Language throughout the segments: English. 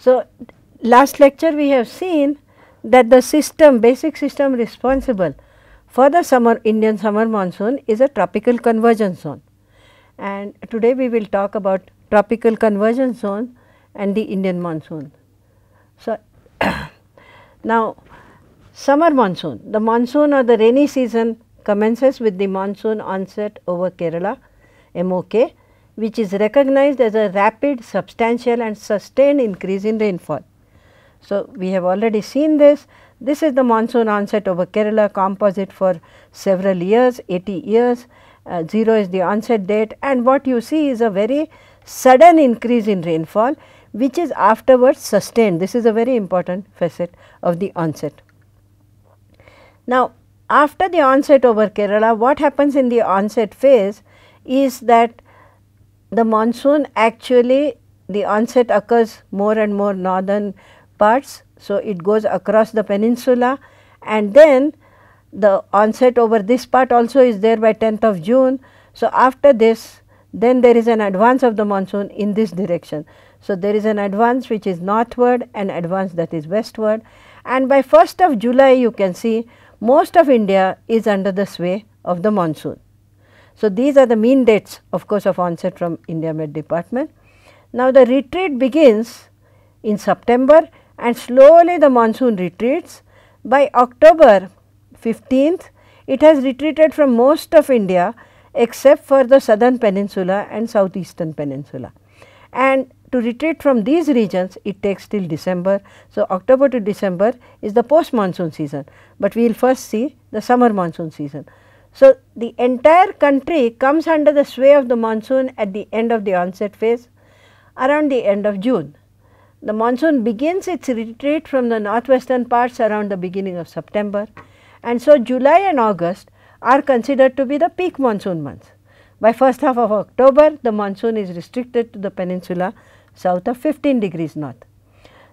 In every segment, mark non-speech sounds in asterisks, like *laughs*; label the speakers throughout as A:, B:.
A: So, last lecture we have seen that the system, basic system responsible for the summer Indian summer monsoon is a tropical convergence zone. And today we will talk about tropical convergence zone and the Indian monsoon. So, *coughs* now summer monsoon, the monsoon or the rainy season commences with the monsoon onset over Kerala MOK which is recognized as a rapid, substantial and sustained increase in rainfall. So, we have already seen this. This is the monsoon onset over Kerala composite for several years, 80 years, uh, 0 is the onset date and what you see is a very sudden increase in rainfall which is afterwards sustained. This is a very important facet of the onset. Now, after the onset over Kerala, what happens in the onset phase is that the monsoon actually the onset occurs more and more northern parts. So, it goes across the peninsula and then the onset over this part also is there by 10th of June. So, after this then there is an advance of the monsoon in this direction. So, there is an advance which is northward and advance that is westward and by 1st of July you can see most of India is under the sway of the monsoon. So, these are the mean dates of course of onset from India Med department. Now, the retreat begins in September and slowly the monsoon retreats. By October 15th, it has retreated from most of India except for the southern peninsula and southeastern peninsula. And to retreat from these regions, it takes till December. So, October to December is the post monsoon season, but we will first see the summer monsoon season. So, the entire country comes under the sway of the monsoon at the end of the onset phase around the end of June. The monsoon begins its retreat from the northwestern parts around the beginning of September and so July and August are considered to be the peak monsoon months. By first half of October, the monsoon is restricted to the peninsula south of 15 degrees north.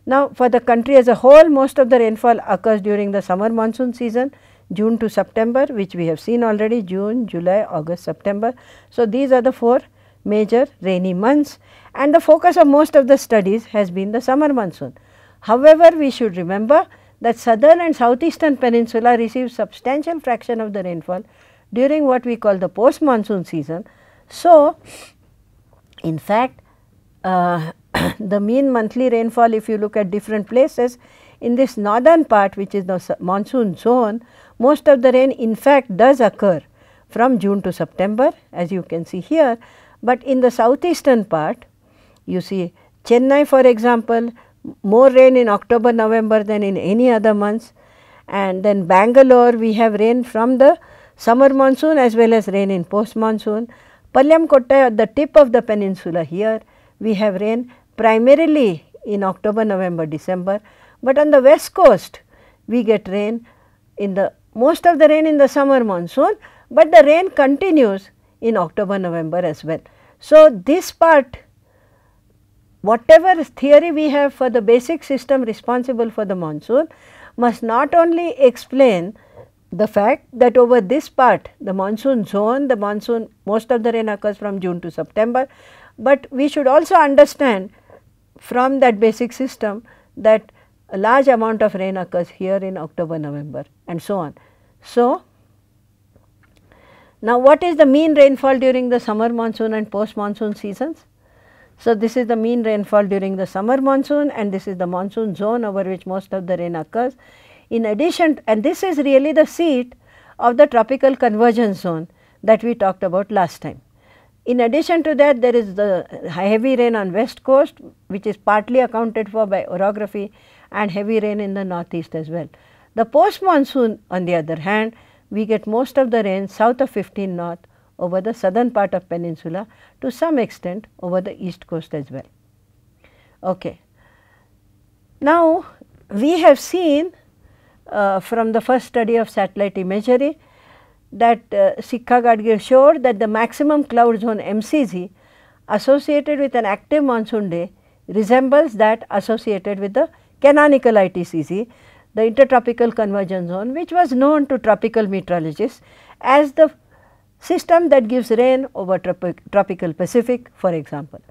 A: Now, for the country as a whole, most of the rainfall occurs during the summer monsoon season June to September which we have seen already June, July, August, September. So, these are the four major rainy months and the focus of most of the studies has been the summer monsoon. However, we should remember that southern and southeastern peninsula receive substantial fraction of the rainfall during what we call the post monsoon season. So, in fact, uh, *coughs* the mean monthly rainfall if you look at different places in this northern part which is the monsoon zone most of the rain in fact does occur from June to September as you can see here, but in the southeastern part you see Chennai for example, more rain in October, November than in any other months and then Bangalore we have rain from the summer monsoon as well as rain in post monsoon. Palyamkottai at the tip of the peninsula here we have rain primarily in October, November, December, but on the west coast we get rain in the most of the rain in the summer monsoon, but the rain continues in October, November as well. So, this part whatever theory we have for the basic system responsible for the monsoon must not only explain the fact that over this part the monsoon zone, the monsoon most of the rain occurs from June to September, but we should also understand from that basic system that a large amount of rain occurs here in October, November and so on. So, now what is the mean rainfall during the summer monsoon and post monsoon seasons? So, this is the mean rainfall during the summer monsoon and this is the monsoon zone over which most of the rain occurs. In addition and this is really the seat of the tropical convergence zone that we talked about last time. In addition to that there is the heavy rain on west coast which is partly accounted for by orography and heavy rain in the northeast as well. The post monsoon on the other hand, we get most of the rain south of 15 north over the southern part of peninsula to some extent over the east coast as well. Okay. Now, we have seen uh, from the first study of satellite imagery that uh, Sikha showed that the maximum cloud zone MCZ associated with an active monsoon day resembles that associated with the canonical ITCC, the intertropical convergence zone which was known to tropical meteorologists as the system that gives rain over tropi tropical Pacific for example.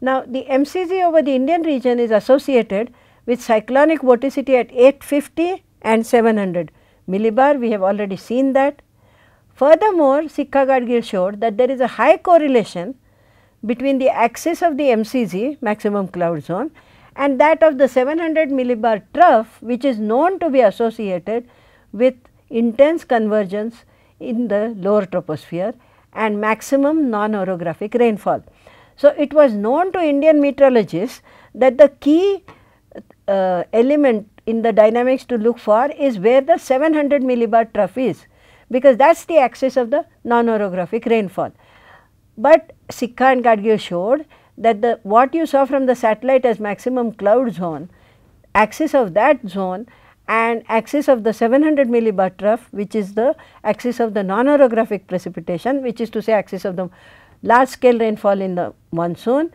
A: Now, the MCZ over the Indian region is associated with cyclonic vorticity at 850 and 700 millibar, we have already seen that. Furthermore, Sikha showed that there is a high correlation between the axis of the MCZ maximum cloud zone and that of the 700 millibar trough which is known to be associated with intense convergence in the lower troposphere and maximum non-orographic rainfall. So, it was known to Indian meteorologists that the key uh, element in the dynamics to look for is where the 700 millibar trough is because that is the axis of the non-orographic rainfall. But Sikka and Gadgil showed that the what you saw from the satellite as maximum cloud zone, axis of that zone and axis of the 700 millibar trough which is the axis of the non-orographic precipitation which is to say axis of the large scale rainfall in the monsoon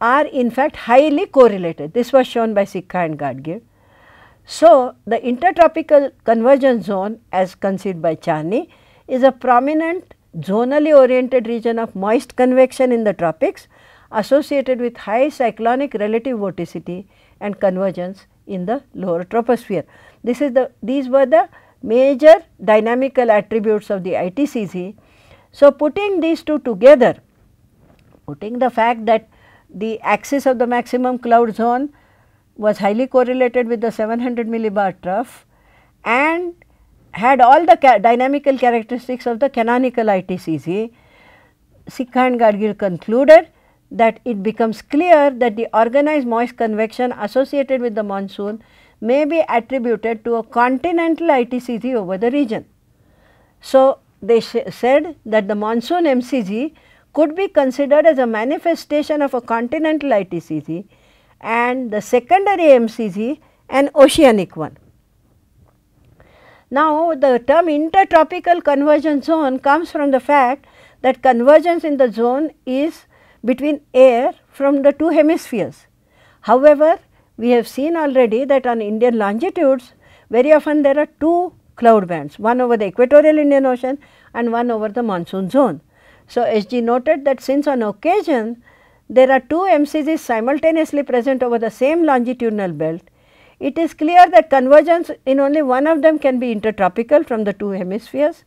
A: are in fact highly correlated. This was shown by Sikka and Gadgir. So, the intertropical convergence zone as conceived by Chani is a prominent zonally oriented region of moist convection in the tropics associated with high cyclonic relative vorticity and convergence in the lower troposphere. This is the these were the major dynamical attributes of the ITCZ. So, putting these two together, putting the fact that the axis of the maximum cloud zone was highly correlated with the 700 millibar trough and had all the ca dynamical characteristics of the canonical ITCZ, Sikha and concluded that it becomes clear that the organized moist convection associated with the monsoon may be attributed to a continental ITCG over the region. So, they said that the monsoon MCG could be considered as a manifestation of a continental ITCG and the secondary MCG an oceanic one. Now, the term intertropical convergence zone comes from the fact that convergence in the zone is between air from the two hemispheres. However, we have seen already that on Indian longitudes, very often there are two cloud bands, one over the equatorial Indian Ocean and one over the monsoon zone. So, SG noted that since on occasion there are two MCGs simultaneously present over the same longitudinal belt, it is clear that convergence in only one of them can be intertropical from the two hemispheres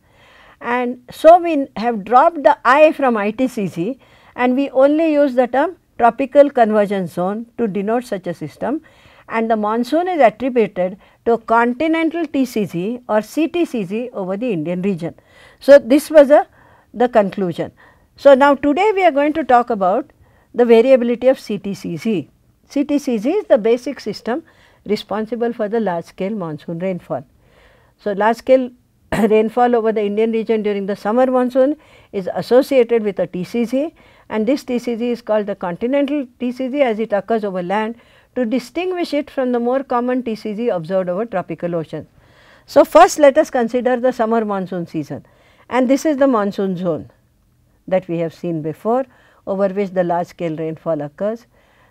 A: and so we have dropped the I from ITCG and we only use the term tropical convergence zone to denote such a system and the monsoon is attributed to continental TCC or CTCC over the Indian region. So, this was a, the conclusion. So, now today we are going to talk about the variability of CTCC. CTCC is the basic system responsible for the large scale monsoon rainfall. So, large scale *coughs* rainfall over the Indian region during the summer monsoon is associated with a TCC and this TCG is called the continental TCG as it occurs over land to distinguish it from the more common TCG observed over tropical oceans. So, first let us consider the summer monsoon season and this is the monsoon zone that we have seen before over which the large scale rainfall occurs.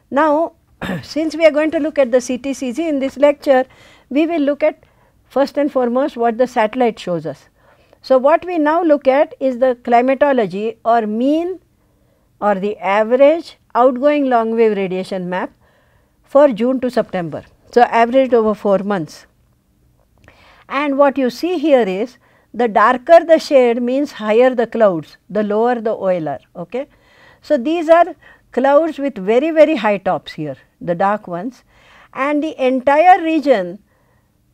A: Now, *clears throat* since we are going to look at the CTCG in this lecture, we will look at first and foremost what the satellite shows us. So, what we now look at is the climatology or mean or the average outgoing long wave radiation map for June to September. So, averaged over 4 months. And what you see here is the darker the shade means higher the clouds, the lower the OLR. Okay? So, these are clouds with very very high tops here, the dark ones and the entire region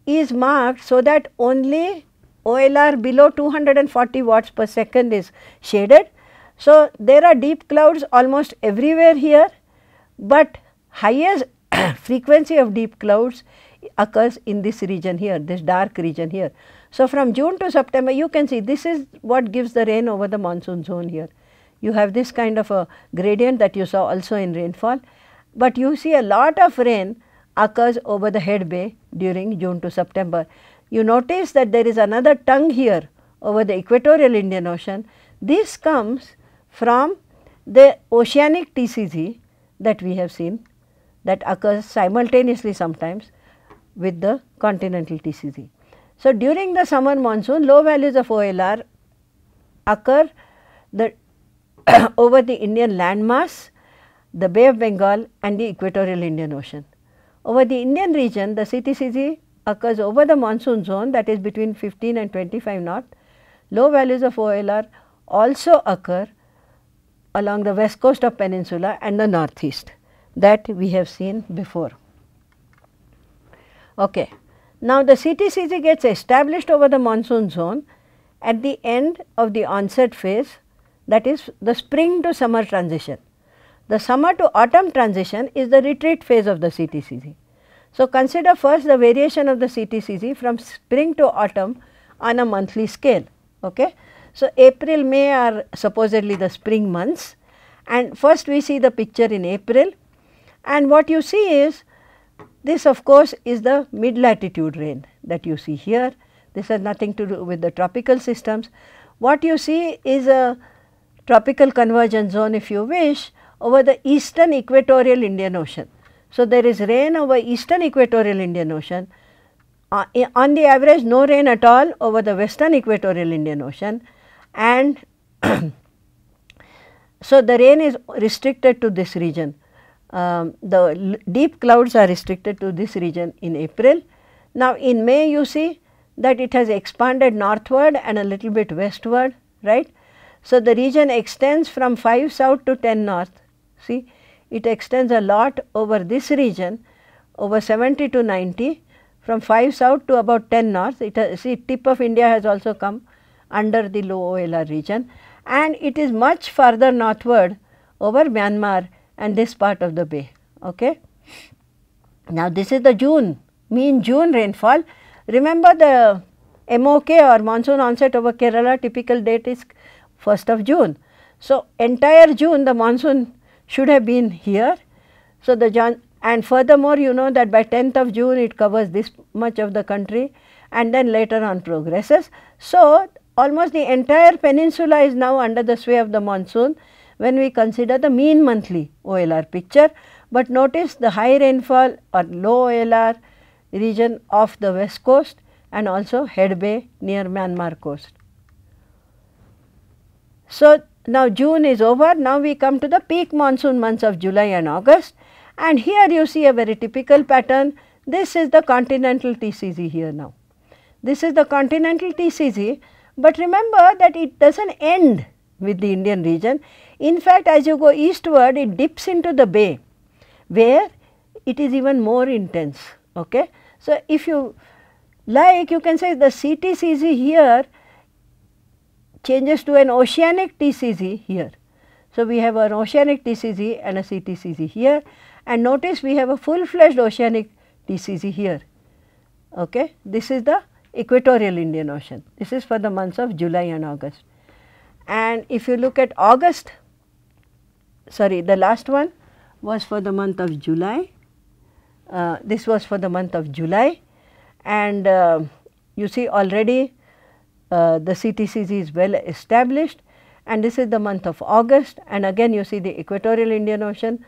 A: is marked so that only OLR below 240 watts per second is shaded so, there are deep clouds almost everywhere here, but highest *clears throat* frequency of deep clouds occurs in this region here, this dark region here. So, from June to September you can see this is what gives the rain over the monsoon zone here. You have this kind of a gradient that you saw also in rainfall, but you see a lot of rain occurs over the head bay during June to September. You notice that there is another tongue here over the equatorial Indian Ocean. This comes from the oceanic TCG that we have seen that occurs simultaneously sometimes with the continental TCG. So, during the summer monsoon low values of OLR occur the *coughs* over the Indian landmass, the Bay of Bengal and the equatorial Indian Ocean. Over the Indian region the CTCG occurs over the monsoon zone that is between 15 and 25 knot. Low values of OLR also occur along the west coast of peninsula and the northeast that we have seen before. Okay. Now, the CTCG gets established over the monsoon zone at the end of the onset phase that is the spring to summer transition. The summer to autumn transition is the retreat phase of the CTCG. So, consider first the variation of the CTCG from spring to autumn on a monthly scale. Okay? So, April, May are supposedly the spring months and first we see the picture in April and what you see is this of course is the mid latitude rain that you see here. This has nothing to do with the tropical systems. What you see is a tropical convergence zone if you wish over the eastern equatorial Indian Ocean. So, there is rain over eastern equatorial Indian Ocean. Uh, on the average no rain at all over the western equatorial Indian Ocean and *clears throat* so the rain is restricted to this region. Um, the deep clouds are restricted to this region in April. Now, in May you see that it has expanded northward and a little bit westward, right. So, the region extends from 5 south to 10 north, see it extends a lot over this region over 70 to 90 from 5 south to about 10 north, it has, see tip of India has also come under the low OLR region and it is much further northward over Myanmar and this part of the bay. Okay. Now, this is the June mean June rainfall. Remember the MOK or monsoon onset over Kerala typical date is 1st of June. So, entire June the monsoon should have been here. So, the and furthermore, you know that by 10th of June it covers this much of the country and then later on progresses. So, almost the entire peninsula is now under the sway of the monsoon when we consider the mean monthly OLR picture. But notice the high rainfall or low OLR region of the west coast and also Head Bay near Myanmar coast. So, now June is over, now we come to the peak monsoon months of July and August and here you see a very typical pattern. This is the continental TCG here now. This is the continental TCG but remember that it does not end with the Indian region. In fact, as you go eastward, it dips into the bay where it is even more intense. Okay? So, if you like, you can say the CTCZ here changes to an oceanic TCZ here. So, we have an oceanic TCZ and a CTCZ here and notice we have a full fledged oceanic TCZ here. Okay? This is the equatorial Indian Ocean. This is for the months of July and August. And if you look at August, sorry, the last one was for the month of July. Uh, this was for the month of July. And uh, you see already uh, the CTCG is well established and this is the month of August and again you see the equatorial Indian Ocean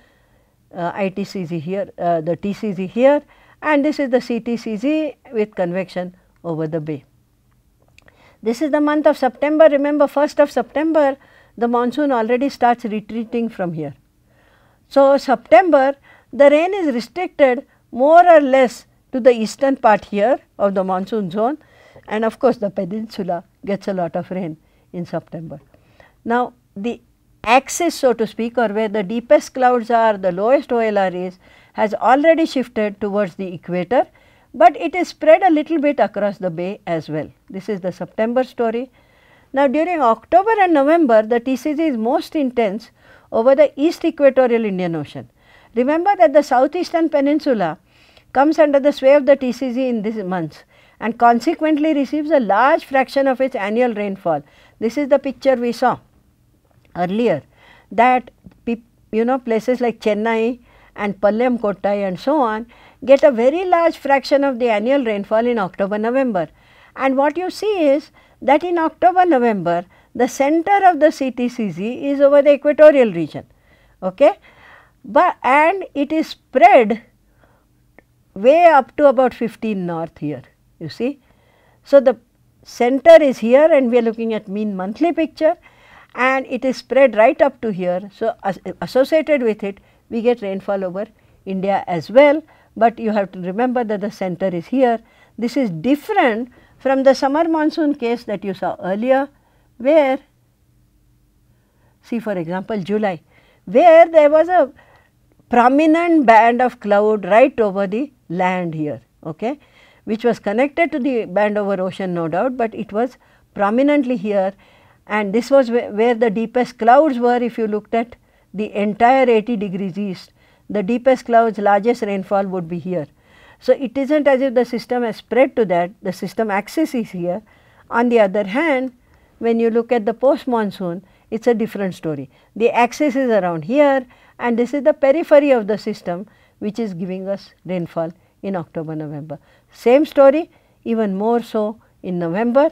A: uh, ITCG here, uh, the TCG here and this is the CTCG with convection over the bay. This is the month of September. Remember 1st of September, the monsoon already starts retreating from here. So, September, the rain is restricted more or less to the eastern part here of the monsoon zone and of course, the peninsula gets a lot of rain in September. Now, the axis so to speak or where the deepest clouds are, the lowest OLR is has already shifted towards the equator but it is spread a little bit across the bay as well. This is the September story. Now, during October and November, the TCG is most intense over the east equatorial Indian Ocean. Remember that the southeastern peninsula comes under the sway of the TCG in these months and consequently receives a large fraction of its annual rainfall. This is the picture we saw earlier that you know places like Chennai and Pallam Kottai and so on get a very large fraction of the annual rainfall in October, November. And what you see is that in October, November, the center of the CTCZ is over the equatorial region, okay? But and it is spread way up to about 15 north here, you see. So, the center is here and we are looking at mean monthly picture and it is spread right up to here. So, as associated with it we get rainfall over India as well but you have to remember that the center is here. This is different from the summer monsoon case that you saw earlier where see for example July where there was a prominent band of cloud right over the land here okay which was connected to the band over ocean no doubt but it was prominently here and this was where, where the deepest clouds were if you looked at the entire 80 degrees east the deepest clouds, largest rainfall would be here. So, it is not as if the system has spread to that, the system axis is here. On the other hand, when you look at the post monsoon, it is a different story. The axis is around here and this is the periphery of the system which is giving us rainfall in October, November. Same story, even more so in November.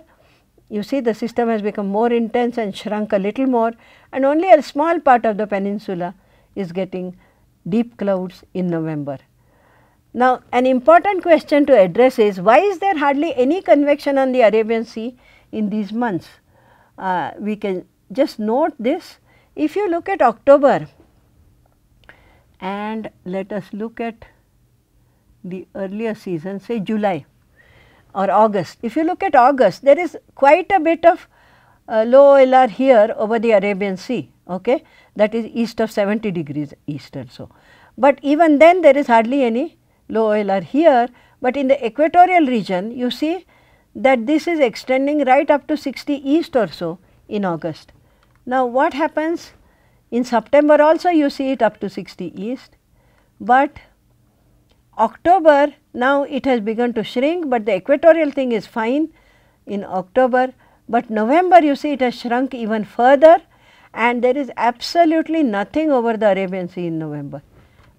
A: You see the system has become more intense and shrunk a little more and only a small part of the peninsula is getting deep clouds in November. Now, an important question to address is why is there hardly any convection on the Arabian Sea in these months? Uh, we can just note this. If you look at October and let us look at the earlier season say July or August. If you look at August, there is quite a bit of uh, low LR here over the Arabian Sea. Okay? that is east of 70 degrees east and so. But even then there is hardly any low OLR here, but in the equatorial region you see that this is extending right up to 60 east or so in August. Now what happens in September also you see it up to 60 east, but October now it has begun to shrink, but the equatorial thing is fine in October, but November you see it has shrunk even further and there is absolutely nothing over the Arabian Sea in November.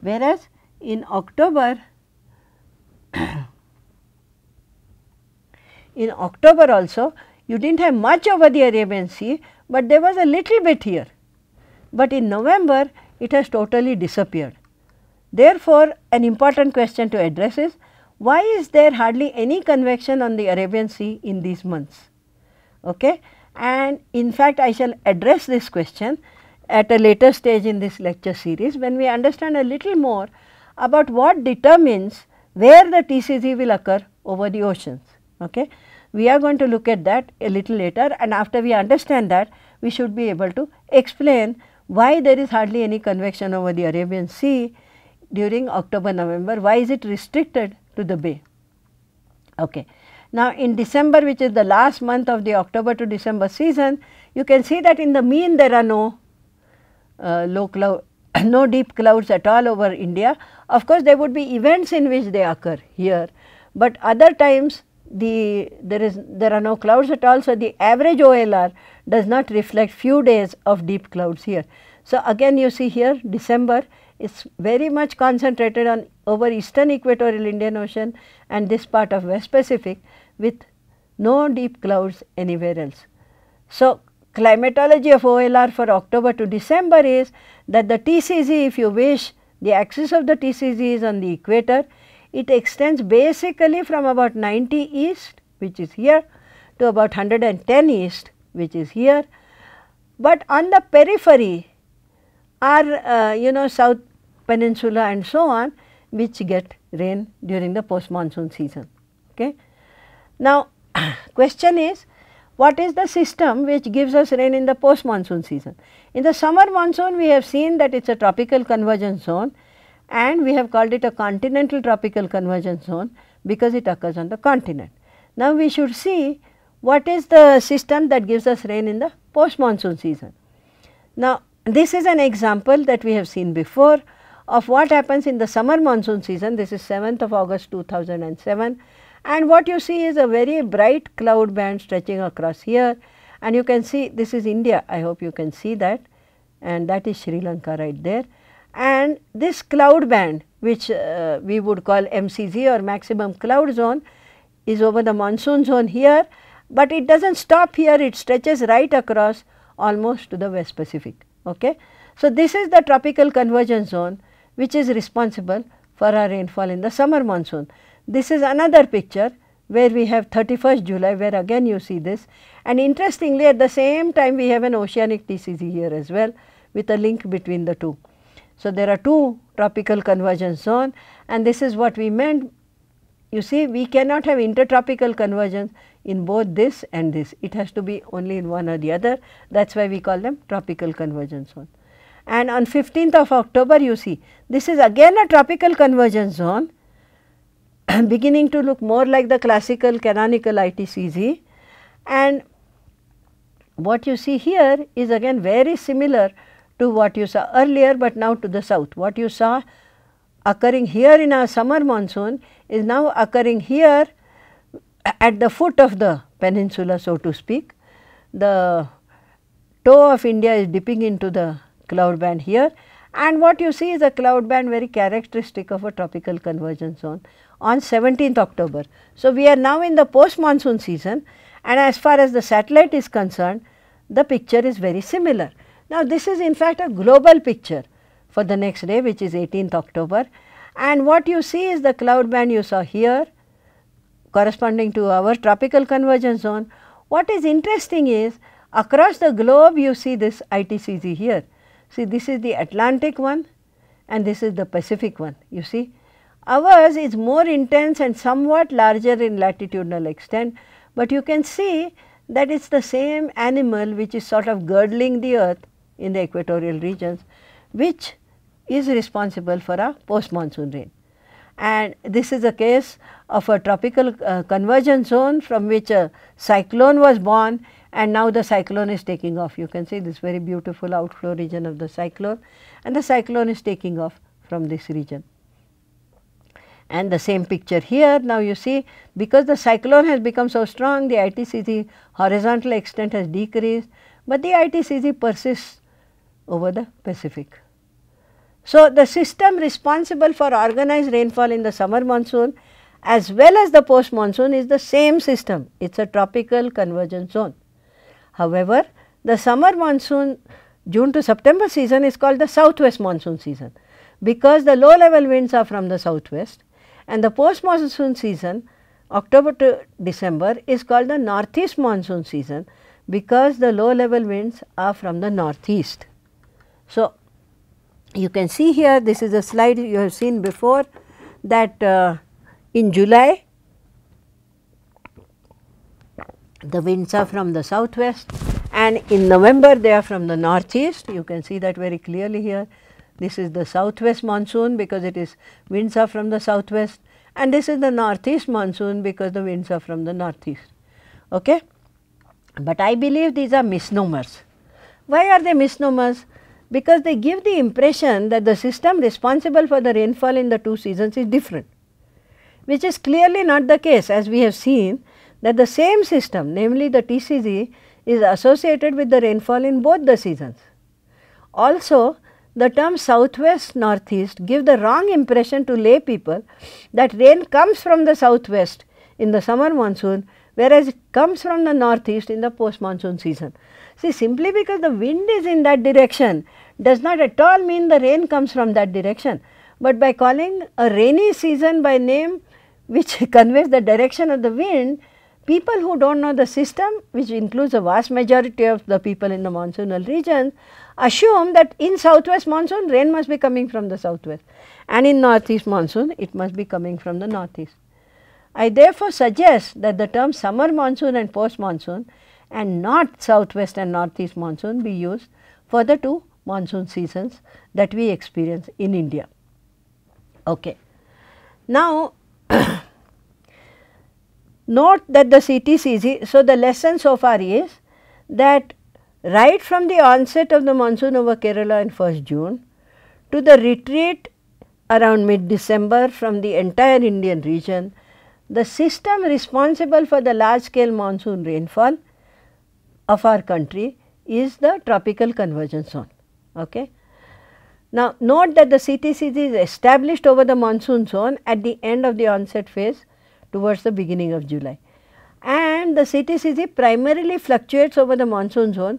A: Whereas, in October, *coughs* in October also you did not have much over the Arabian Sea, but there was a little bit here. But in November it has totally disappeared. Therefore, an important question to address is why is there hardly any convection on the Arabian Sea in these months? Okay? and in fact I shall address this question at a later stage in this lecture series when we understand a little more about what determines where the TCG will occur over the oceans. Okay? We are going to look at that a little later and after we understand that we should be able to explain why there is hardly any convection over the Arabian Sea during October November why is it restricted to the bay. Okay. Now, in December which is the last month of the October to December season, you can see that in the mean there are no uh, low cloud, *coughs* no deep clouds at all over India. Of course, there would be events in which they occur here, but other times the there is there are no clouds at all. So, the average OLR does not reflect few days of deep clouds here. So, again you see here December is very much concentrated on over eastern equatorial Indian Ocean and this part of West Pacific with no deep clouds anywhere else. So, climatology of OLR for October to December is that the TCZ if you wish the axis of the TCZ is on the equator. It extends basically from about 90 east which is here to about 110 east which is here. But on the periphery or uh, you know south peninsula and so on which get rain during the post monsoon season. Okay. Now, *coughs* question is what is the system which gives us rain in the post monsoon season? In the summer monsoon we have seen that it is a tropical convergence zone and we have called it a continental tropical convergence zone because it occurs on the continent. Now, we should see what is the system that gives us rain in the post monsoon season. Now, this is an example that we have seen before of what happens in the summer monsoon season. This is 7th of August 2007 and what you see is a very bright cloud band stretching across here and you can see this is India. I hope you can see that and that is Sri Lanka right there. And this cloud band which uh, we would call MCZ or maximum cloud zone is over the monsoon zone here, but it does not stop here, it stretches right across almost to the West Pacific. Okay. So, this is the tropical convergence zone which is responsible for our rainfall in the summer monsoon. This is another picture where we have 31st July where again you see this and interestingly at the same time we have an oceanic TCZ here as well with a link between the two. So, there are two tropical convergence zone and this is what we meant. You see we cannot have intertropical convergence, in both this and this. It has to be only in one or the other. That is why we call them tropical convergence zone. And on 15th of October you see this is again a tropical convergence zone *clears throat* beginning to look more like the classical canonical ITCZ and what you see here is again very similar to what you saw earlier but now to the south. What you saw occurring here in our summer monsoon is now occurring here at the foot of the peninsula so to speak, the toe of India is dipping into the cloud band here and what you see is a cloud band very characteristic of a tropical convergence zone on 17th October. So, we are now in the post monsoon season and as far as the satellite is concerned, the picture is very similar. Now, this is in fact a global picture for the next day which is 18th October and what you see is the cloud band you saw here corresponding to our tropical convergence zone. What is interesting is across the globe you see this ITCZ here. See this is the Atlantic one and this is the Pacific one you see. Ours is more intense and somewhat larger in latitudinal extent, but you can see that it is the same animal which is sort of girdling the earth in the equatorial regions which is responsible for a post monsoon rain and this is a case of a tropical uh, convergence zone from which a cyclone was born and now the cyclone is taking off. You can see this very beautiful outflow region of the cyclone and the cyclone is taking off from this region. And the same picture here, now you see because the cyclone has become so strong, the ITCC horizontal extent has decreased, but the ITCC persists over the Pacific. So, the system responsible for organized rainfall in the summer monsoon as well as the post monsoon is the same system, it is a tropical convergence zone. However, the summer monsoon June to September season is called the southwest monsoon season because the low level winds are from the southwest and the post monsoon season October to December is called the northeast monsoon season because the low level winds are from the northeast. So, you can see here this is a slide you have seen before that uh, in July the winds are from the southwest and in November they are from the northeast. You can see that very clearly here. This is the southwest monsoon because it is winds are from the southwest and this is the northeast monsoon because the winds are from the northeast. Okay? But I believe these are misnomers. Why are they misnomers? because they give the impression that the system responsible for the rainfall in the two seasons is different, which is clearly not the case as we have seen that the same system namely the TCG is associated with the rainfall in both the seasons. Also the term southwest northeast give the wrong impression to lay people that rain comes from the southwest in the summer monsoon whereas it comes from the northeast in the post monsoon season. See simply because the wind is in that direction does not at all mean the rain comes from that direction, but by calling a rainy season by name which *laughs* conveys the direction of the wind, people who do not know the system which includes a vast majority of the people in the monsoonal regions assume that in southwest monsoon rain must be coming from the southwest and in northeast monsoon it must be coming from the northeast. I therefore suggest that the terms summer monsoon and post monsoon and not southwest and northeast monsoon be used for the two monsoon seasons that we experience in India. Okay. Now, *coughs* note that the CTCG, so the lesson so far is that right from the onset of the monsoon over Kerala in 1st June to the retreat around mid-December from the entire Indian region the system responsible for the large scale monsoon rainfall of our country is the tropical convergence zone. Okay. Now, note that the CTCG is established over the monsoon zone at the end of the onset phase towards the beginning of July and the CTCG primarily fluctuates over the monsoon zone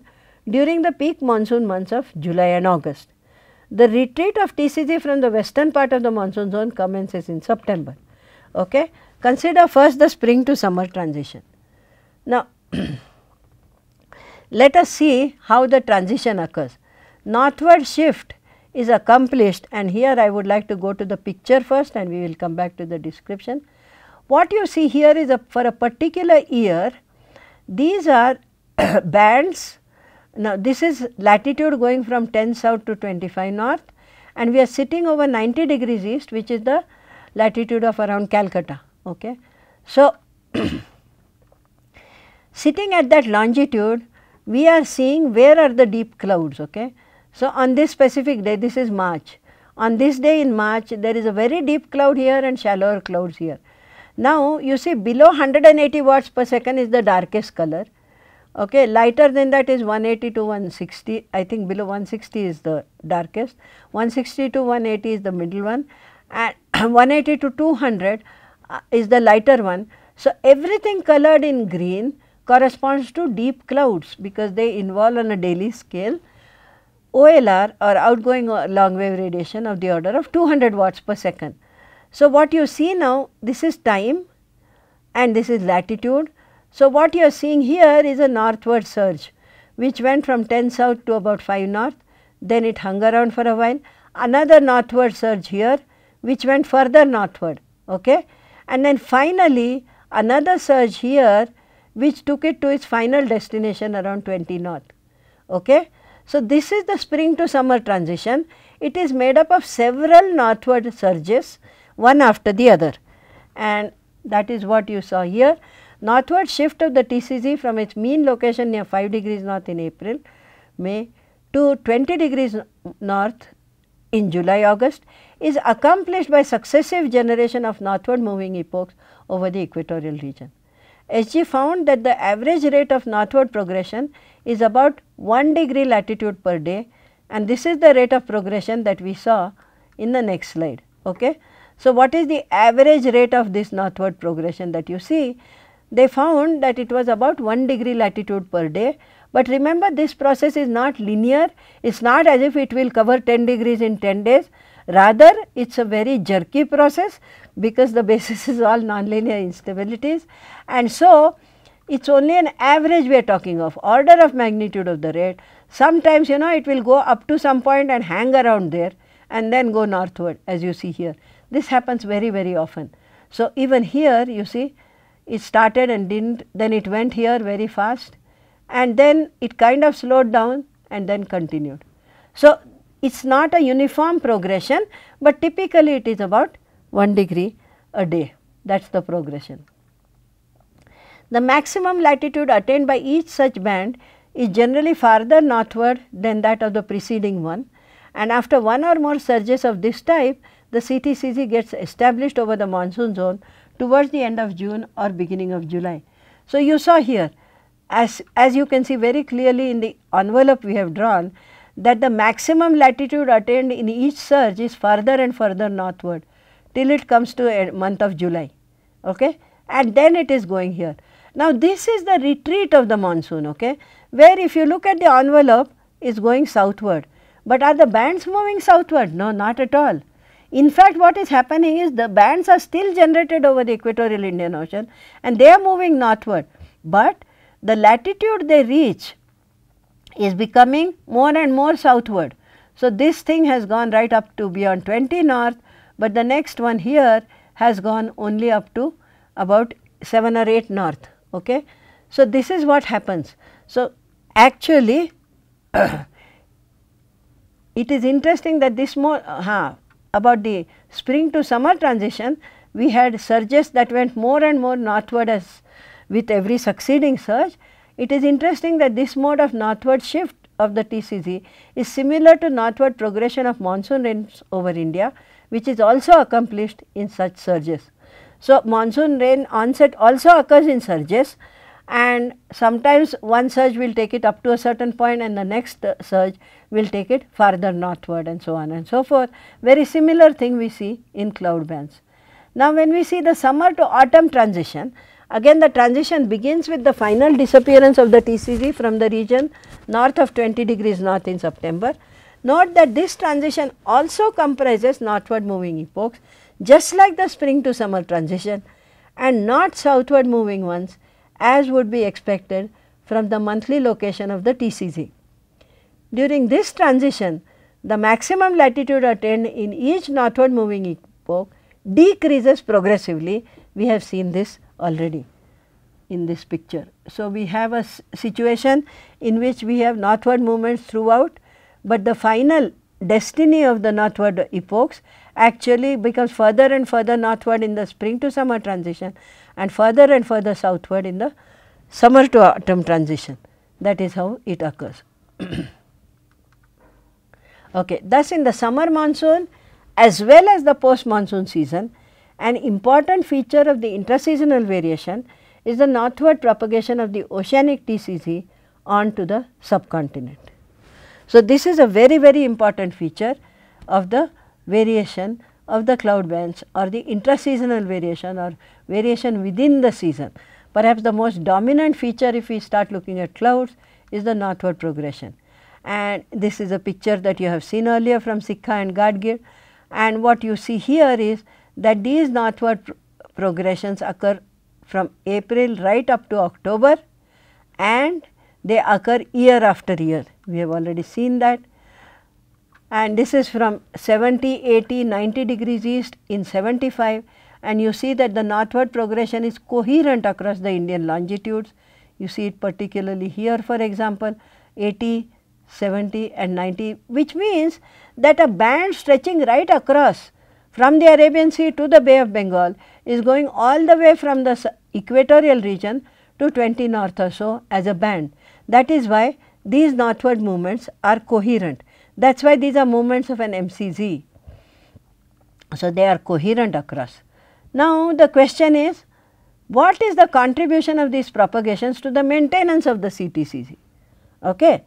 A: during the peak monsoon months of July and August. The retreat of TCG from the western part of the monsoon zone commences in September. Okay. Consider first the spring to summer transition. Now, *clears throat* let us see how the transition occurs. Northward shift is accomplished and here I would like to go to the picture first and we will come back to the description. What you see here is a, for a particular year, these are *clears throat* bands. Now, this is latitude going from 10 south to 25 north and we are sitting over 90 degrees east which is the latitude of around Calcutta. Okay. So, *clears throat* sitting at that longitude, we are seeing where are the deep clouds. Okay. So, on this specific day, this is March. On this day in March, there is a very deep cloud here and shallower clouds here. Now, you see below 180 watts per second is the darkest color. Okay, lighter than that is 180 to 160. I think below 160 is the darkest. 160 to 180 is the middle one, and *clears throat* 180 to 200 uh, is the lighter one. So, everything colored in green corresponds to deep clouds because they involve on a daily scale OLR or outgoing long wave radiation of the order of 200 watts per second. So, what you see now this is time and this is latitude. So, what you are seeing here is a northward surge which went from 10 south to about 5 north then it hung around for a while another northward surge here which went further northward okay and then finally, another surge here which took it to its final destination around 20 north. Okay? So, this is the spring to summer transition. It is made up of several northward surges one after the other and that is what you saw here. Northward shift of the TCG from its mean location near 5 degrees north in April, May to 20 degrees north in July, August is accomplished by successive generation of northward moving epochs over the equatorial region. SG found that the average rate of northward progression is about 1 degree latitude per day and this is the rate of progression that we saw in the next slide. Okay? So, what is the average rate of this northward progression that you see? They found that it was about 1 degree latitude per day, but remember this process is not linear, it is not as if it will cover 10 degrees in 10 days, Rather, it is a very jerky process because the basis is all nonlinear instabilities and so it is only an average we are talking of order of magnitude of the rate. Sometimes you know it will go up to some point and hang around there and then go northward as you see here. This happens very very often. So, even here you see it started and didn't then it went here very fast and then it kind of slowed down and then continued. So, it is not a uniform progression, but typically it is about 1 degree a day that is the progression. The maximum latitude attained by each such band is generally farther northward than that of the preceding one and after one or more surges of this type the CTCC gets established over the monsoon zone towards the end of June or beginning of July. So, you saw here as, as you can see very clearly in the envelope we have drawn that the maximum latitude attained in each surge is further and further northward till it comes to a month of July okay? and then it is going here. Now, this is the retreat of the monsoon okay? where if you look at the envelope is going southward, but are the bands moving southward? No, not at all. In fact, what is happening is the bands are still generated over the equatorial Indian Ocean and they are moving northward, but the latitude they reach is becoming more and more southward. So, this thing has gone right up to beyond 20 north, but the next one here has gone only up to about 7 or 8 north. Okay? So, this is what happens. So, actually *clears throat* it is interesting that this more uh, about the spring to summer transition we had surges that went more and more northward as with every succeeding surge it is interesting that this mode of northward shift of the TCZ is similar to northward progression of monsoon rains over India, which is also accomplished in such surges. So, monsoon rain onset also occurs in surges and sometimes one surge will take it up to a certain point and the next surge will take it farther northward and so on and so forth. Very similar thing we see in cloud bands. Now, when we see the summer to autumn transition, Again the transition begins with the final disappearance of the TCG from the region north of 20 degrees north in September. Note that this transition also comprises northward moving epochs just like the spring to summer transition and not southward moving ones as would be expected from the monthly location of the TCG. During this transition, the maximum latitude attained in each northward moving epoch decreases progressively. We have seen this already in this picture. So, we have a situation in which we have northward movements throughout, but the final destiny of the northward epochs actually becomes further and further northward in the spring to summer transition and further and further southward in the summer to autumn transition. That is how it occurs. *coughs* okay. Thus, in the summer monsoon as well as the post monsoon season, an important feature of the interseasonal variation is the northward propagation of the oceanic TCC onto the subcontinent. So, this is a very very important feature of the variation of the cloud bands or the intraseasonal variation or variation within the season. Perhaps the most dominant feature if we start looking at clouds is the northward progression. And this is a picture that you have seen earlier from Sikha and Gadgir and what you see here is that these northward pro progressions occur from April right up to October and they occur year after year. We have already seen that and this is from 70, 80, 90 degrees east in 75 and you see that the northward progression is coherent across the Indian longitudes. You see it particularly here for example 80, 70 and 90 which means that a band stretching right across from the Arabian Sea to the Bay of Bengal is going all the way from the equatorial region to 20 north or so as a band. That is why these northward movements are coherent. That is why these are movements of an MCZ. So, they are coherent across. Now, the question is what is the contribution of these propagations to the maintenance of the CTCZ? Okay.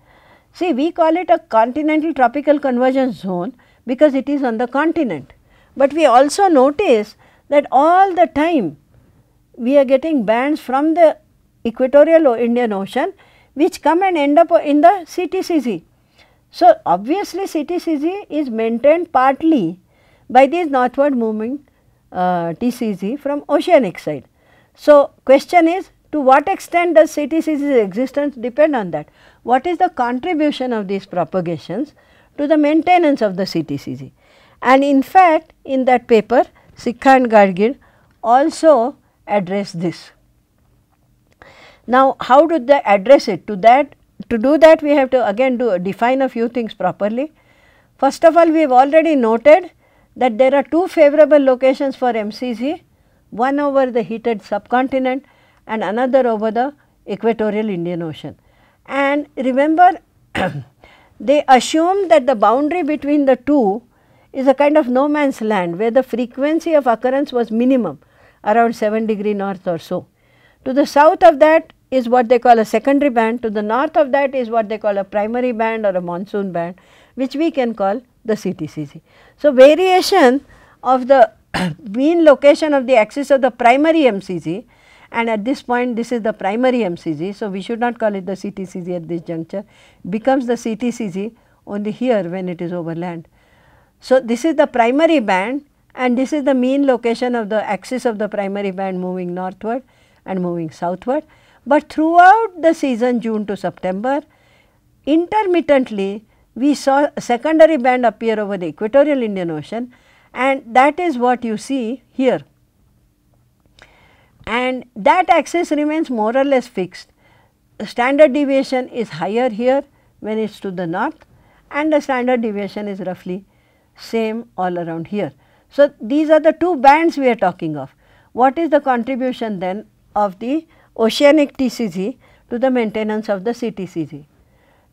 A: See, we call it a continental tropical convergence zone because it is on the continent. But we also notice that all the time we are getting bands from the equatorial Indian Ocean which come and end up in the CTCZ. So, obviously CTCZ is maintained partly by these northward moving uh, from oceanic side. So, question is to what extent does CTCZ's existence depend on that? What is the contribution of these propagations to the maintenance of the CTCZ? And in fact, in that paper, Sikha and Gargir also address this. Now, how do they address it? To that, to do that, we have to again do define a few things properly. First of all, we have already noted that there are two favorable locations for MCC, one over the heated subcontinent and another over the equatorial Indian Ocean. And remember, *clears throat* they assume that the boundary between the two is a kind of no man's land where the frequency of occurrence was minimum around 7 degree north or so. To the south of that is what they call a secondary band, to the north of that is what they call a primary band or a monsoon band which we can call the CTCC. So, variation of the *coughs* mean location of the axis of the primary MCG and at this point this is the primary MCG. So, we should not call it the CTCG at this juncture becomes the CTCG only here when it is over land. So, this is the primary band and this is the mean location of the axis of the primary band moving northward and moving southward. But throughout the season June to September, intermittently we saw a secondary band appear over the equatorial Indian Ocean and that is what you see here. And that axis remains more or less fixed. The standard deviation is higher here when it is to the north and the standard deviation is roughly same all around here. So, these are the two bands we are talking of. What is the contribution then of the oceanic TCG to the maintenance of the CTCG?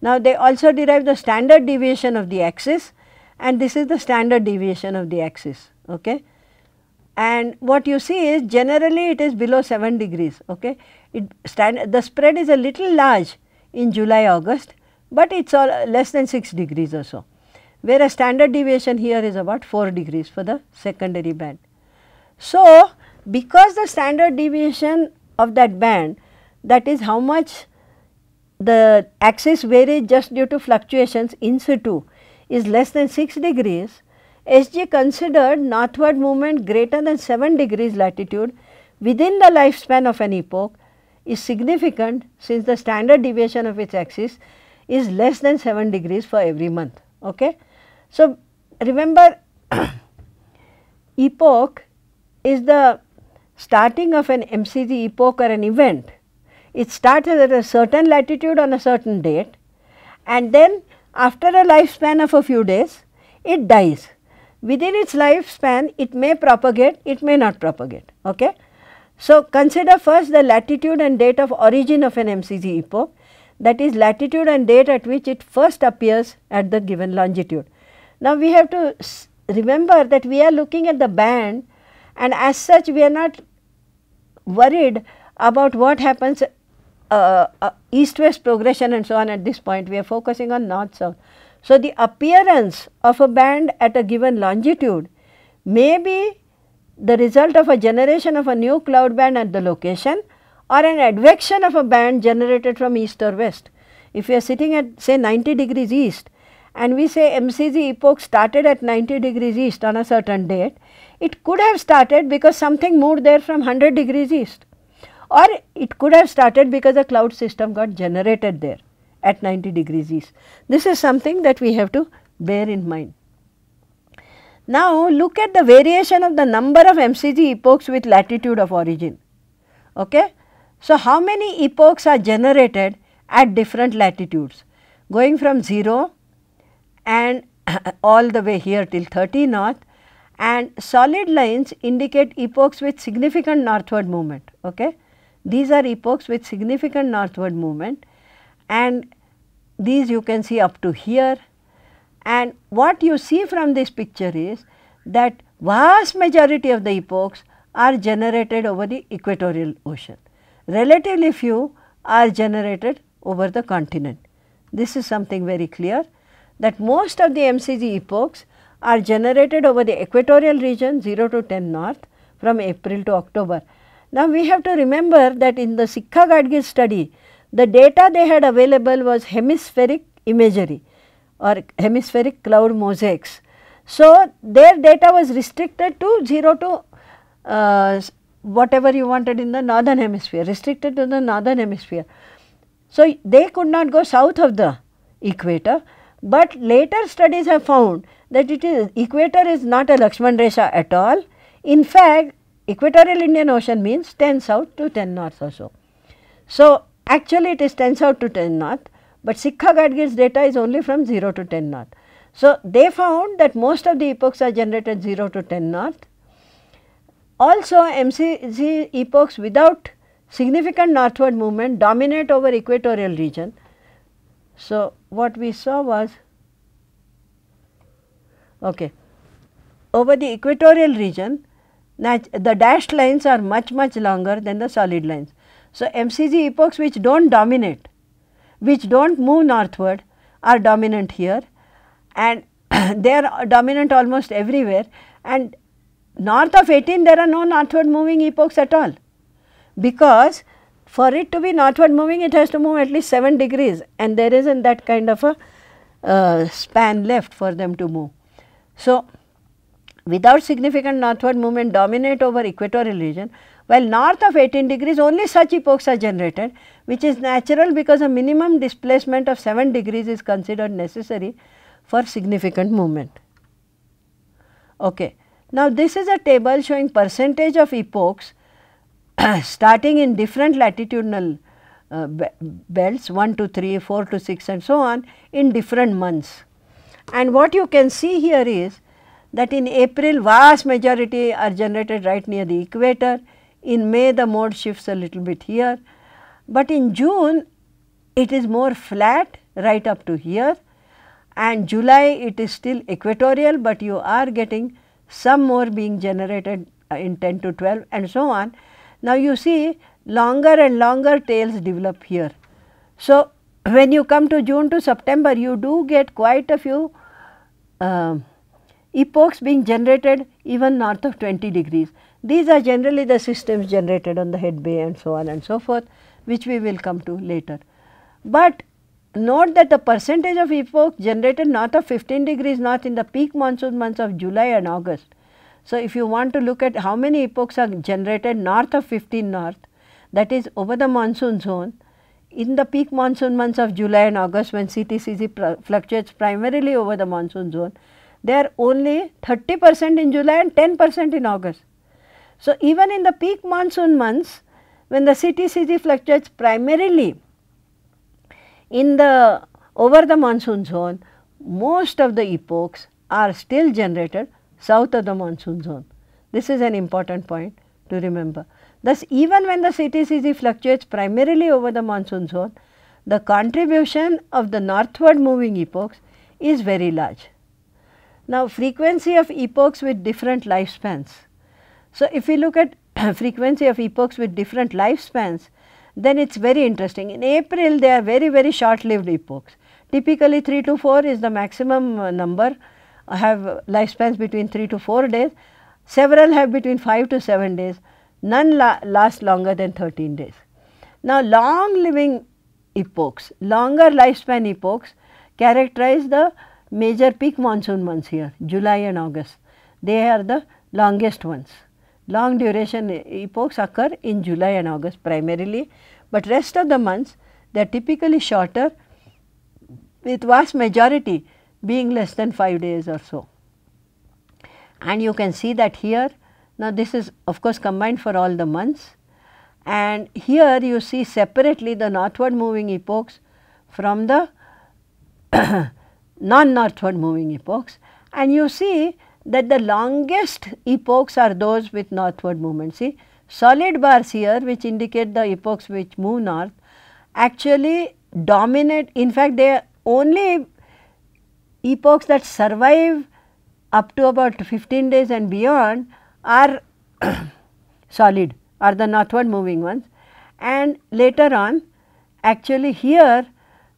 A: Now, they also derive the standard deviation of the axis and this is the standard deviation of the axis. Okay? And what you see is generally it is below 7 degrees. Okay? It stand, the spread is a little large in July, August, but it is all less than 6 degrees or so. Where a standard deviation here is about 4 degrees for the secondary band. So, because the standard deviation of that band that is how much the axis varies just due to fluctuations in situ is less than 6 degrees, SG considered northward movement greater than 7 degrees latitude within the lifespan of an epoch is significant since the standard deviation of its axis is less than 7 degrees for every month. Okay? So, remember *clears throat* epoch is the starting of an MCG epoch or an event. It starts at a certain latitude on a certain date and then after a lifespan of a few days it dies. Within its lifespan it may propagate, it may not propagate. Okay? So, consider first the latitude and date of origin of an MCG epoch that is latitude and date at which it first appears at the given longitude. Now, we have to remember that we are looking at the band and as such we are not worried about what happens uh, uh, east-west progression and so on at this point, we are focusing on north-south. So, the appearance of a band at a given longitude may be the result of a generation of a new cloud band at the location or an advection of a band generated from east or west. If you are sitting at say 90 degrees east and we say MCG epoch started at 90 degrees east on a certain date, it could have started because something moved there from 100 degrees east or it could have started because a cloud system got generated there at 90 degrees east. This is something that we have to bear in mind. Now, look at the variation of the number of MCG epochs with latitude of origin. Okay? So, how many epochs are generated at different latitudes going from 0 and *clears throat* all the way here till 30 north and solid lines indicate epochs with significant northward movement. Okay? These are epochs with significant northward movement and these you can see up to here and what you see from this picture is that vast majority of the epochs are generated over the equatorial ocean. Relatively few are generated over the continent. This is something very clear that most of the MCG epochs are generated over the equatorial region 0 to 10 north from April to October. Now, we have to remember that in the Sikha Gadgil study, the data they had available was hemispheric imagery or hemispheric cloud mosaics. So, their data was restricted to 0 to uh, whatever you wanted in the northern hemisphere, restricted to the northern hemisphere. So, they could not go south of the equator but later studies have found that it is equator is not a Lakshman Resha at all. In fact, equatorial Indian Ocean means 10 south to 10 north or so. So, actually it is 10 south to 10 north, but Sikha Gadgir's data is only from 0 to 10 north. So, they found that most of the epochs are generated 0 to 10 north. Also, MCG epochs without significant northward movement dominate over equatorial region so, what we saw was okay. over the equatorial region the dashed lines are much much longer than the solid lines. So, MCG epochs which do not dominate, which do not move northward are dominant here and *clears throat* they are dominant almost everywhere and north of 18 there are no northward moving epochs at all because for it to be northward moving, it has to move at least 7 degrees and there isn't that kind of a uh, span left for them to move. So, without significant northward movement dominate over equatorial region, while north of 18 degrees only such epochs are generated which is natural because a minimum displacement of 7 degrees is considered necessary for significant movement. Okay. Now, this is a table showing percentage of epochs *coughs* starting in different latitudinal uh, belts 1 to 3, 4 to 6 and so on in different months. And what you can see here is that in April vast majority are generated right near the equator, in May the mode shifts a little bit here, but in June it is more flat right up to here and July it is still equatorial, but you are getting some more being generated uh, in 10 to 12 and so on now, you see longer and longer tails develop here. So, when you come to June to September, you do get quite a few uh, epochs being generated even north of 20 degrees. These are generally the systems generated on the head bay and so on and so forth, which we will come to later. But note that the percentage of epoch generated north of 15 degrees north in the peak monsoon months of July and August so, if you want to look at how many epochs are generated north of 15 north that is over the monsoon zone in the peak monsoon months of July and August when CTCC fluctuates primarily over the monsoon zone they are only 30 percent in July and 10 percent in August. So, even in the peak monsoon months when the CTCG fluctuates primarily in the over the monsoon zone, most of the epochs are still generated south of the monsoon zone. This is an important point to remember. Thus, even when the CTCG fluctuates primarily over the monsoon zone, the contribution of the northward moving epochs is very large. Now, frequency of epochs with different lifespans. So, if we look at *clears throat* frequency of epochs with different lifespans, then it is very interesting. In April, they are very, very short lived epochs. Typically 3 to 4 is the maximum uh, number have lifespans between 3 to 4 days, several have between 5 to 7 days, none la last longer than 13 days. Now, long living epochs, longer lifespan epochs characterize the major peak monsoon months here, July and August. They are the longest ones. Long duration epochs occur in July and August primarily, but rest of the months they are typically shorter with vast majority being less than 5 days or so. And you can see that here, now this is of course combined for all the months and here you see separately the northward moving epochs from the *coughs* non-northward moving epochs and you see that the longest epochs are those with northward movement. See solid bars here which indicate the epochs which move north actually dominate in fact they only epochs that survive up to about 15 days and beyond are *coughs* solid are the northward moving ones and later on actually here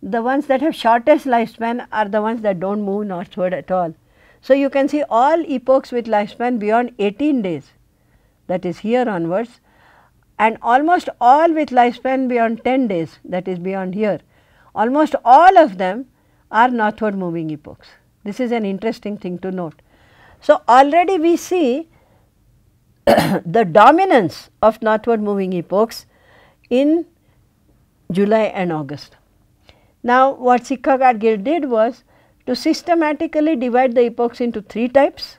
A: the ones that have shortest lifespan are the ones that do not move northward at all. So, you can see all epochs with lifespan beyond 18 days that is here onwards and almost all with lifespan beyond 10 days that is beyond here. Almost all of them are northward moving epochs. This is an interesting thing to note. So, already we see *coughs* the dominance of northward moving epochs in July and August. Now, what Gill did was to systematically divide the epochs into three types.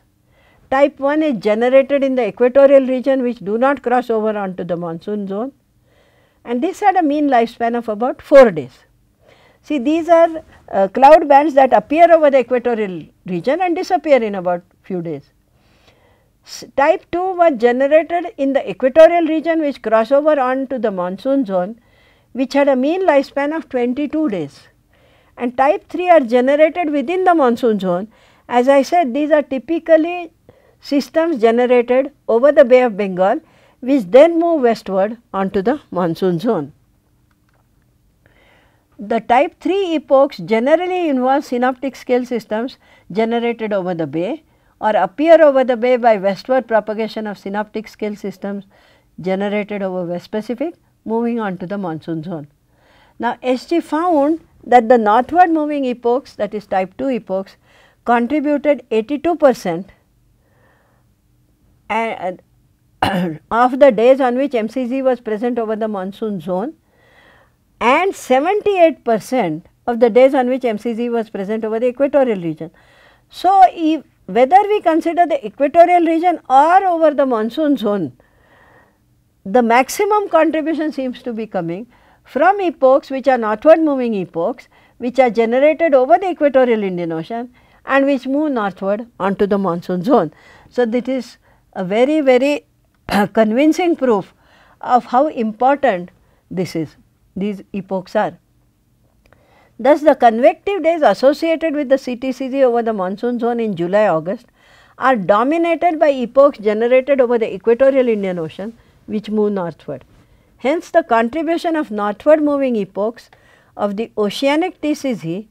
A: Type 1 is generated in the equatorial region which do not cross over onto the monsoon zone and this had a mean lifespan of about 4 days. See these are uh, cloud bands that appear over the equatorial region and disappear in about few days. S type 2 was generated in the equatorial region which cross over onto the monsoon zone which had a mean lifespan of 22 days and type 3 are generated within the monsoon zone. As I said these are typically systems generated over the Bay of Bengal which then move westward onto the monsoon zone. The type 3 epochs generally involve synoptic scale systems generated over the bay or appear over the bay by westward propagation of synoptic scale systems generated over West Pacific moving on to the monsoon zone. Now, SG found that the northward moving epochs that is type 2 epochs contributed 82 percent and, *coughs* of the days on which MCZ was present over the monsoon zone and 78 percent of the days on which MCG was present over the equatorial region. So, if whether we consider the equatorial region or over the monsoon zone, the maximum contribution seems to be coming from epochs which are northward moving epochs which are generated over the equatorial Indian Ocean and which move northward onto the monsoon zone. So, this is a very very *clears throat* convincing proof of how important this is these epochs are. Thus, the convective days associated with the CTCG over the monsoon zone in July August are dominated by epochs generated over the equatorial Indian Ocean which move northward. Hence, the contribution of northward moving epochs of the oceanic TCG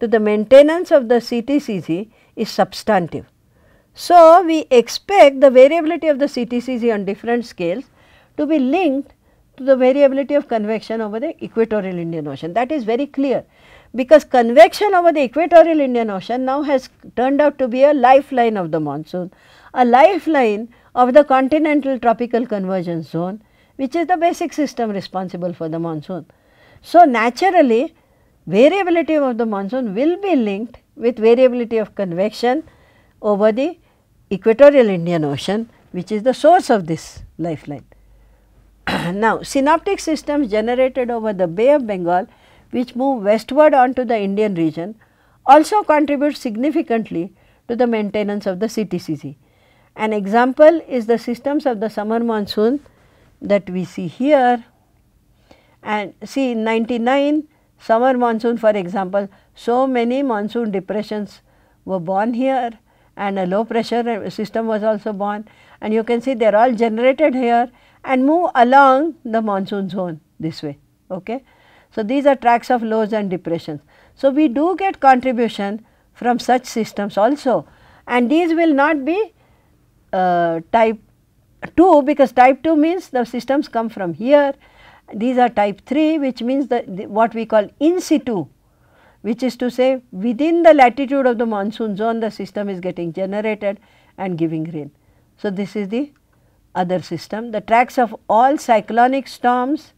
A: to the maintenance of the CTCG is substantive. So, we expect the variability of the CTCG on different scales to be linked to the variability of convection over the equatorial Indian Ocean. That is very clear because convection over the equatorial Indian Ocean now has turned out to be a lifeline of the monsoon, a lifeline of the continental tropical convergence zone which is the basic system responsible for the monsoon. So, naturally variability of the monsoon will be linked with variability of convection over the equatorial Indian Ocean which is the source of this lifeline. *clears throat* now, synoptic systems generated over the Bay of Bengal which move westward onto the Indian region also contribute significantly to the maintenance of the CTCC. An example is the systems of the summer monsoon that we see here and see in 99 summer monsoon for example, so many monsoon depressions were born here and a low pressure system was also born and you can see they are all generated here and move along the monsoon zone this way. Okay. So, these are tracks of lows and depressions. So, we do get contribution from such systems also and these will not be uh, type 2 because type 2 means the systems come from here. These are type 3 which means the, the what we call in situ which is to say within the latitude of the monsoon zone the system is getting generated and giving rain. So, this is the other system. The tracks of all cyclonic storms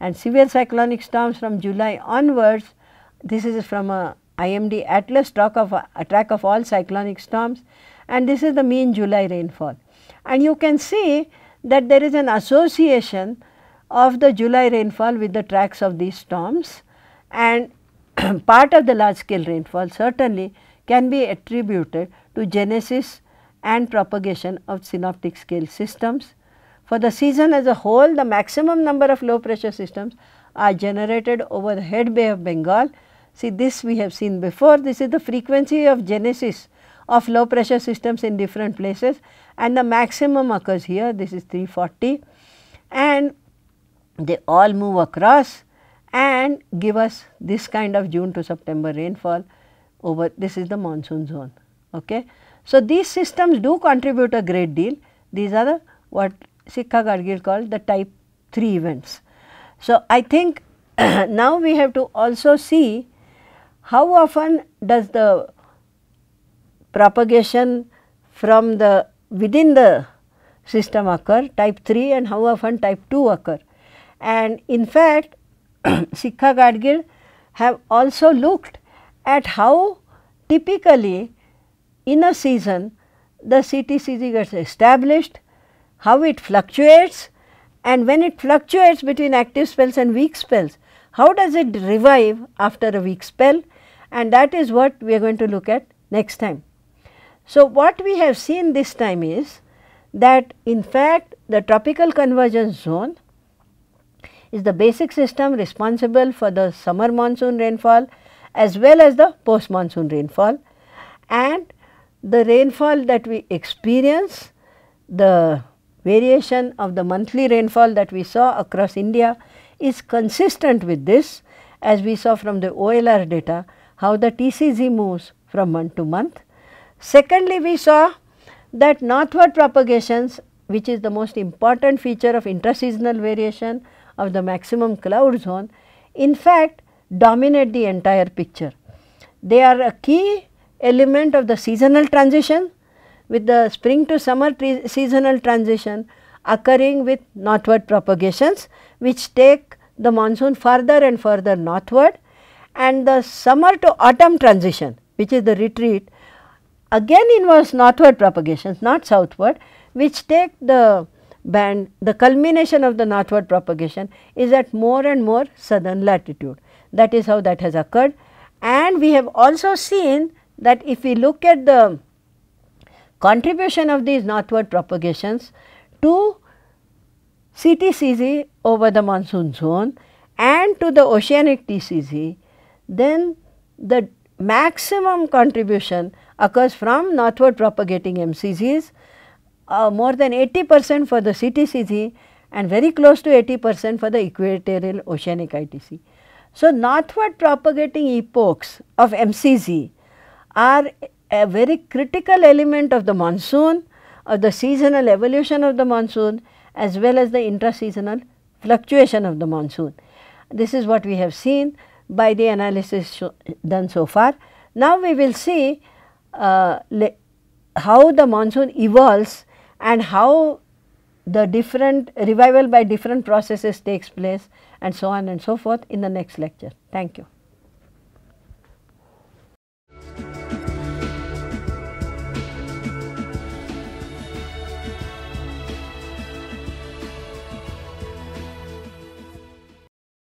A: and severe cyclonic storms from July onwards, this is from a IMD atlas talk of a track of all cyclonic storms and this is the mean July rainfall. And you can see that there is an association of the July rainfall with the tracks of these storms and *clears throat* part of the large scale rainfall certainly can be attributed to genesis and propagation of synoptic scale systems. For the season as a whole, the maximum number of low pressure systems are generated over the head bay of Bengal. See this we have seen before, this is the frequency of genesis of low pressure systems in different places and the maximum occurs here, this is 340 and they all move across and give us this kind of June to September rainfall over, this is the monsoon zone. Okay. So, these systems do contribute a great deal. These are the what Sikha Gargil called the type 3 events. So, I think *clears throat* now we have to also see how often does the propagation from the within the system occur type 3 and how often type 2 occur. And in fact, *clears throat* Sikha Gadgil have also looked at how typically in a season the CTCG gets established, how it fluctuates and when it fluctuates between active spells and weak spells, how does it revive after a weak spell and that is what we are going to look at next time. So, what we have seen this time is that in fact the tropical convergence zone is the basic system responsible for the summer monsoon rainfall as well as the post monsoon rainfall and the rainfall that we experience, the variation of the monthly rainfall that we saw across India is consistent with this as we saw from the OLR data how the TCG moves from month to month. Secondly, we saw that northward propagations which is the most important feature of interseasonal variation of the maximum cloud zone in fact dominate the entire picture. They are a key element of the seasonal transition with the spring to summer seasonal transition occurring with northward propagations which take the monsoon further and further northward and the summer to autumn transition which is the retreat again involves northward propagations not southward which take the band the culmination of the northward propagation is at more and more southern latitude that is how that has occurred and we have also seen that if we look at the contribution of these northward propagations to CTCZ over the monsoon zone and to the oceanic TCZ, then the maximum contribution occurs from northward propagating MCZs uh, more than 80 percent for the CTCZ and very close to 80 percent for the equatorial oceanic ITC. So, northward propagating epochs of MCZ are a very critical element of the monsoon, of the seasonal evolution of the monsoon as well as the intra-seasonal fluctuation of the monsoon. This is what we have seen by the analysis done so far. Now, we will see uh, how the monsoon evolves and how the different revival by different processes takes place and so on and so forth in the next lecture. Thank you.